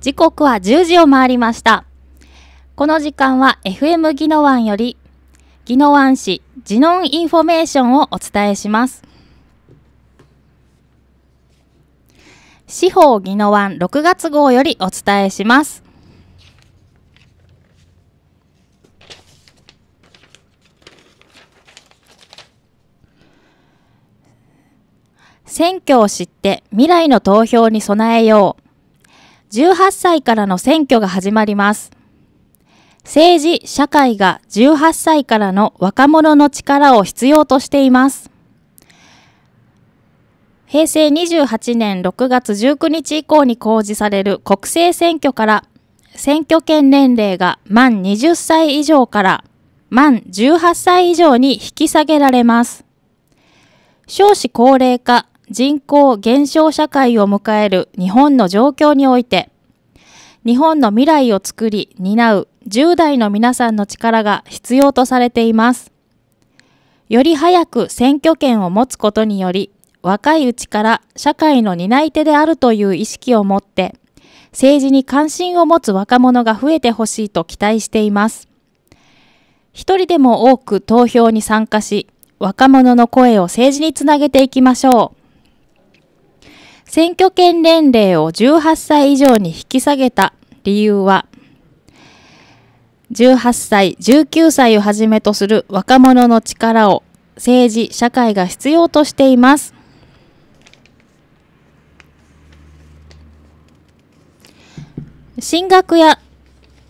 時刻は10時を回りました。この時間は FM ギノワンより、ギノワン市ジノンインフォメーションをお伝えします。司法ギノワン6月号よりお伝えします。選挙を知って未来の投票に備えよう。18歳からの選挙が始まります。政治、社会が18歳からの若者の力を必要としています。平成28年6月19日以降に公示される国政選挙から選挙権年齢が満20歳以上から満18歳以上に引き下げられます。少子高齢化、人口減少社会を迎える日本の状況において、日本の未来を作り担う10代の皆さんの力が必要とされています。より早く選挙権を持つことにより、若いうちから社会の担い手であるという意識を持って、政治に関心を持つ若者が増えてほしいと期待しています。一人でも多く投票に参加し、若者の声を政治につなげていきましょう。選挙権年齢を18歳以上に引き下げた理由は、18歳、19歳をはじめとする若者の力を政治、社会が必要としています。進学や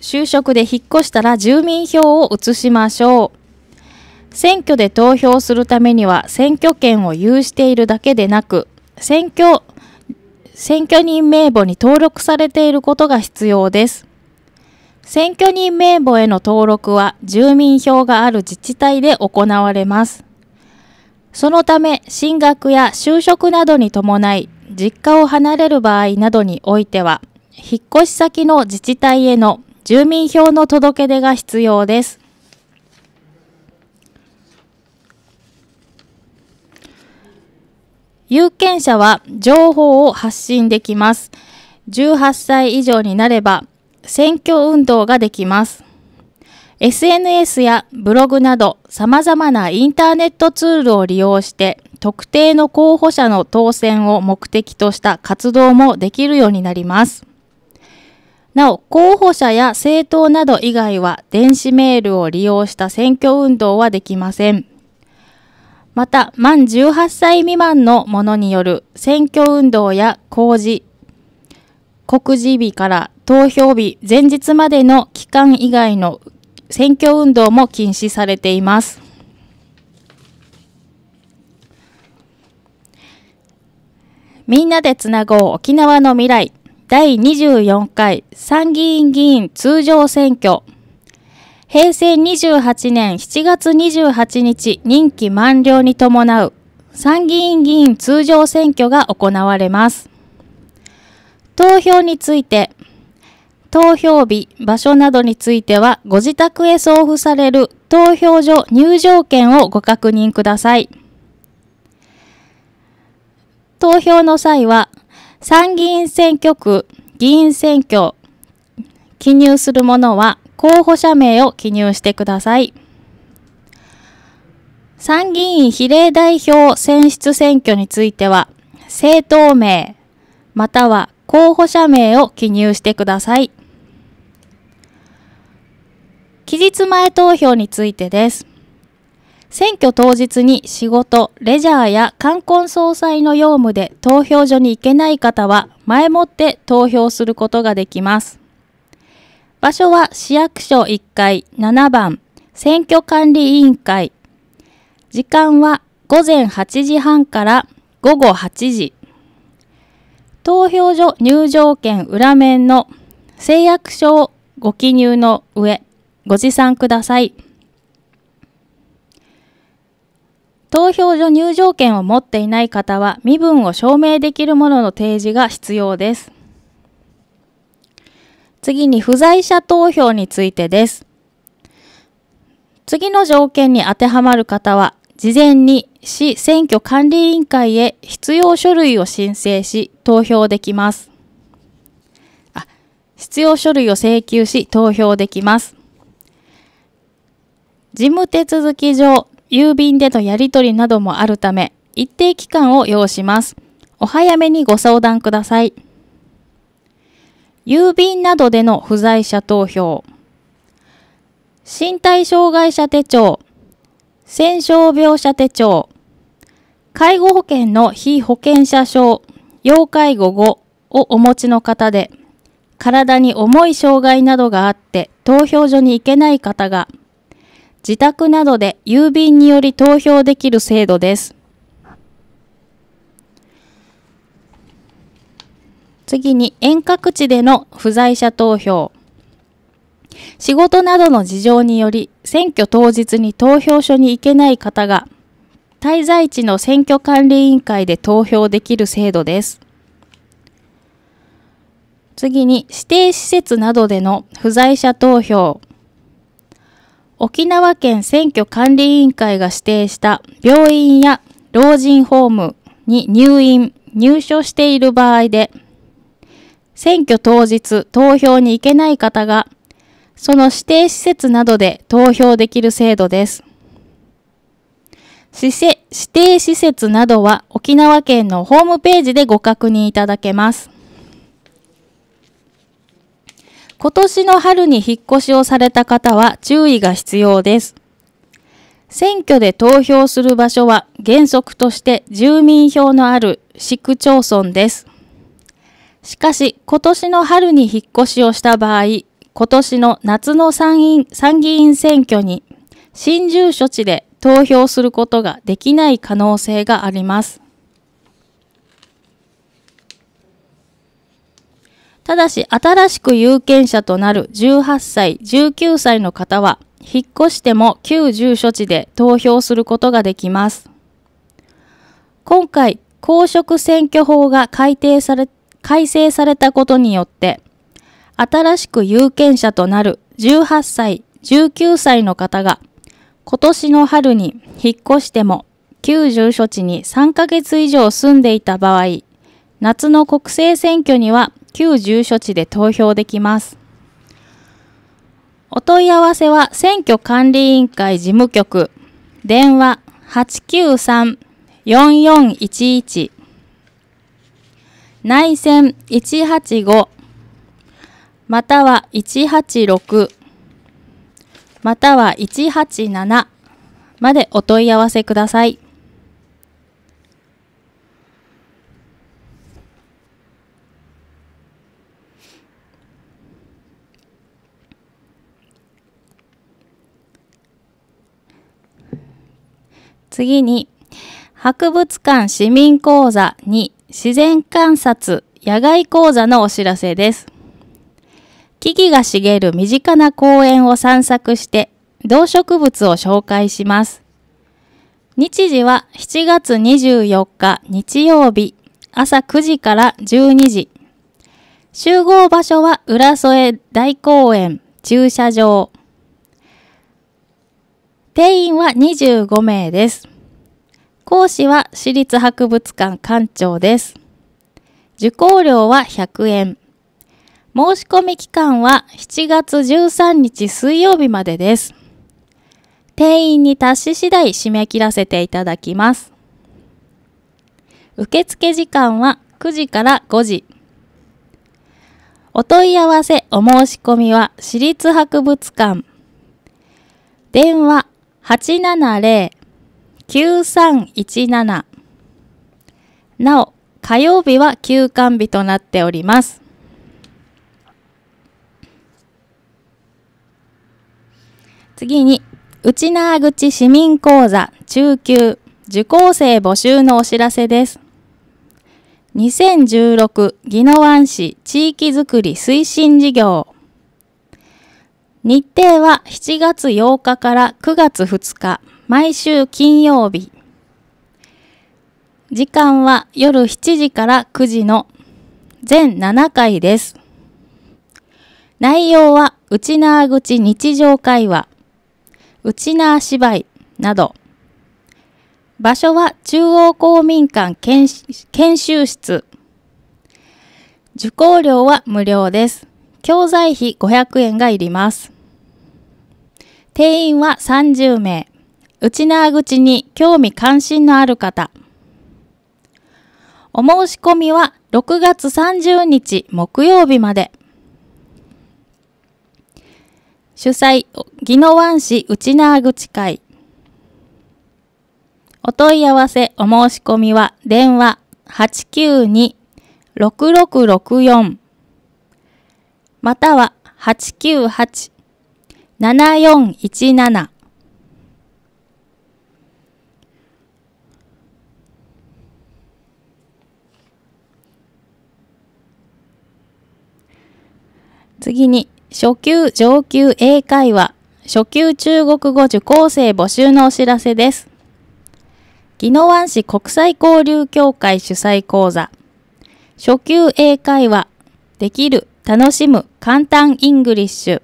就職で引っ越したら住民票を移しましょう。選挙で投票するためには選挙権を有しているだけでなく、選挙選挙人名簿に登録されていることが必要です。選挙人名簿への登録は住民票がある自治体で行われます。そのため、進学や就職などに伴い、実家を離れる場合などにおいては、引っ越し先の自治体への住民票の届け出が必要です。有権者は情報を発信できます。18歳以上になれば選挙運動ができます。SNS やブログなど様々なインターネットツールを利用して特定の候補者の当選を目的とした活動もできるようになります。なお、候補者や政党など以外は電子メールを利用した選挙運動はできません。また、満18歳未満の者による選挙運動や公示、告示日から投票日前日までの期間以外の選挙運動も禁止されています。みんなでつなごう沖縄の未来第24回参議院議員通常選挙平成28年7月28日任期満了に伴う参議院議員通常選挙が行われます。投票について、投票日、場所などについてはご自宅へ送付される投票所入場券をご確認ください。投票の際は参議院選挙区、議員選挙、記入するものは候補者名を記入してください。参議院比例代表選出選挙については、政党名、または候補者名を記入してください。期日前投票についてです。選挙当日に仕事、レジャーや冠婚葬祭の用務で投票所に行けない方は前もって投票することができます。場所は市役所1階7番選挙管理委員会。時間は午前8時半から午後8時。投票所入場券裏面の誓約書をご記入の上、ご持参ください。投票所入場券を持っていない方は身分を証明できるものの提示が必要です。次に不在者投票についてです。次の条件に当てはまる方は、事前に市選挙管理委員会へ必要書類を申請し、投票できます。あ、必要書類を請求し、投票できます。事務手続き上、郵便でのやり取りなどもあるため、一定期間を要します。お早めにご相談ください。郵便などでの不在者投票、身体障害者手帳、戦傷病者手帳、介護保険の非保険者証、要介護後をお持ちの方で、体に重い障害などがあって投票所に行けない方が、自宅などで郵便により投票できる制度です。次に遠隔地での不在者投票。仕事などの事情により選挙当日に投票所に行けない方が滞在地の選挙管理委員会で投票できる制度です。次に指定施設などでの不在者投票。沖縄県選挙管理委員会が指定した病院や老人ホームに入院、入所している場合で選挙当日投票に行けない方が、その指定施設などで投票できる制度です。指定施設などは沖縄県のホームページでご確認いただけます。今年の春に引っ越しをされた方は注意が必要です。選挙で投票する場所は原則として住民票のある市区町村です。しかし、今年の春に引っ越しをした場合、今年の夏の参院参議院選挙に、新住所地で投票することができない可能性があります。ただし、新しく有権者となる18歳、19歳の方は、引っ越しても旧住所地で投票することができます。今回、公職選挙法が改定され改正されたことによって、新しく有権者となる18歳、19歳の方が、今年の春に引っ越しても、旧住所地に3ヶ月以上住んでいた場合、夏の国政選挙には旧住所地で投票できます。お問い合わせは選挙管理委員会事務局、電話893-4411内線185または186または187までお問い合わせください。次に、博物館市民講座に自然観察野外講座のお知らせです。木々が茂る身近な公園を散策して動植物を紹介します。日時は7月24日日曜日朝9時から12時。集合場所は浦添大公園駐車場。定員は25名です。講師は私立博物館館長です。受講料は100円。申し込み期間は7月13日水曜日までです。定員に達し次第締め切らせていただきます。受付時間は9時から5時。お問い合わせ、お申し込みは私立博物館。電話870 9317なお火曜日は休館日となっております次に内縄口市民講座中級受講生募集のお知らせです2016宜野湾市地域づくり推進事業日程は7月8日から9月2日毎週金曜日。時間は夜7時から9時の全7回です。内容は、内縄口日常会話、内縄芝居など、場所は中央公民館研修室。受講料は無料です。教材費500円がいります。定員は30名。内縄口に興味関心のある方。お申し込みは6月30日木曜日まで。主催、宜野湾市内縄口会。お問い合わせ、お申し込みは、電話892-6664または898-7417次に、初級上級英会話、初級中国語受講生募集のお知らせです。宜野湾市国際交流協会主催講座、初級英会話、できる、楽しむ、簡単イングリッシュ。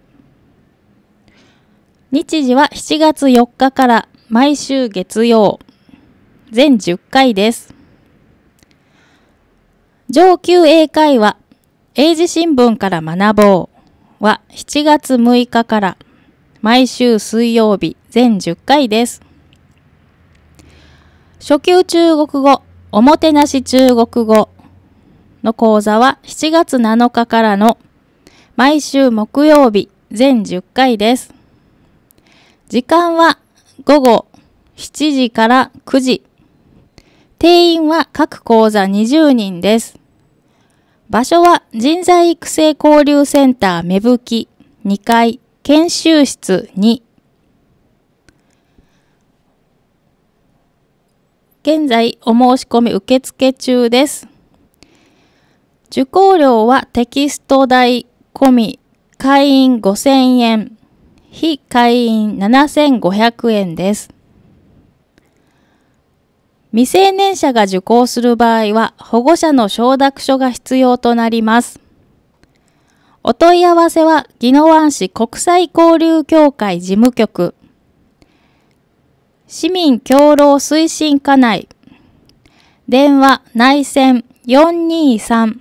日時は7月4日から毎週月曜、全10回です。上級英会話、英字新聞から学ぼう。は7月6日から毎週水曜日全10回です。初級中国語、おもてなし中国語の講座は7月7日からの毎週木曜日全10回です。時間は午後7時から9時。定員は各講座20人です。場所は人材育成交流センター芽吹2階研修室2現在お申し込み受付中です。受講料はテキスト代込み会員5000円、非会員7500円です。未成年者が受講する場合は保護者の承諾書が必要となります。お問い合わせは、宜野湾市国際交流協会事務局、市民協労推進課内、電話内線423、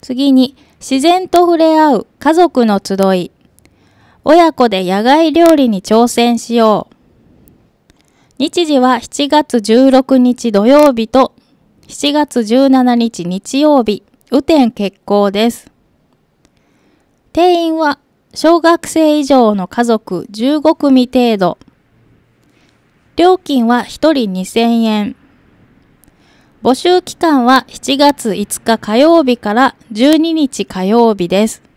次に、自然と触れ合う家族の集い。親子で野外料理に挑戦しよう。日時は7月16日土曜日と7月17日日曜日、雨天決行です。定員は小学生以上の家族15組程度。料金は1人2000円。募集期間は7月5日火曜日から12日火曜日です。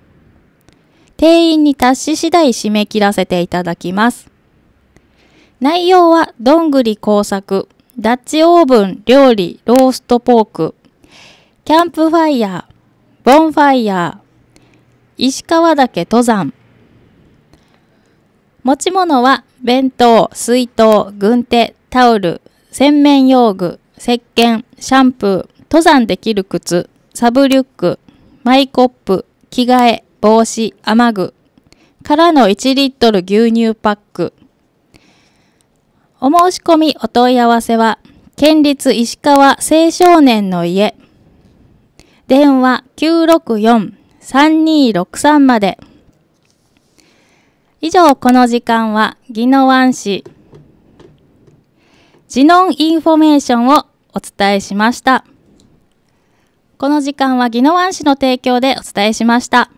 定員に達し次第締め切らせていただきます。内容は、どんぐり工作、ダッチオーブン料理ローストポーク、キャンプファイヤー、ボンファイヤー、石川岳登山。持ち物は、弁当、水筒、軍手、タオル、洗面用具、石鹸、シャンプー、登山できる靴、サブリュック、マイコップ、着替え、帽子、雨具からの1リットル牛乳パック。お申し込みお問い合わせは、県立石川青少年の家。電話964-3263まで。以上、この時間は、宜野湾市、ジノンインフォメーションをお伝えしました。この時間は宜野湾市の提供でお伝えしました。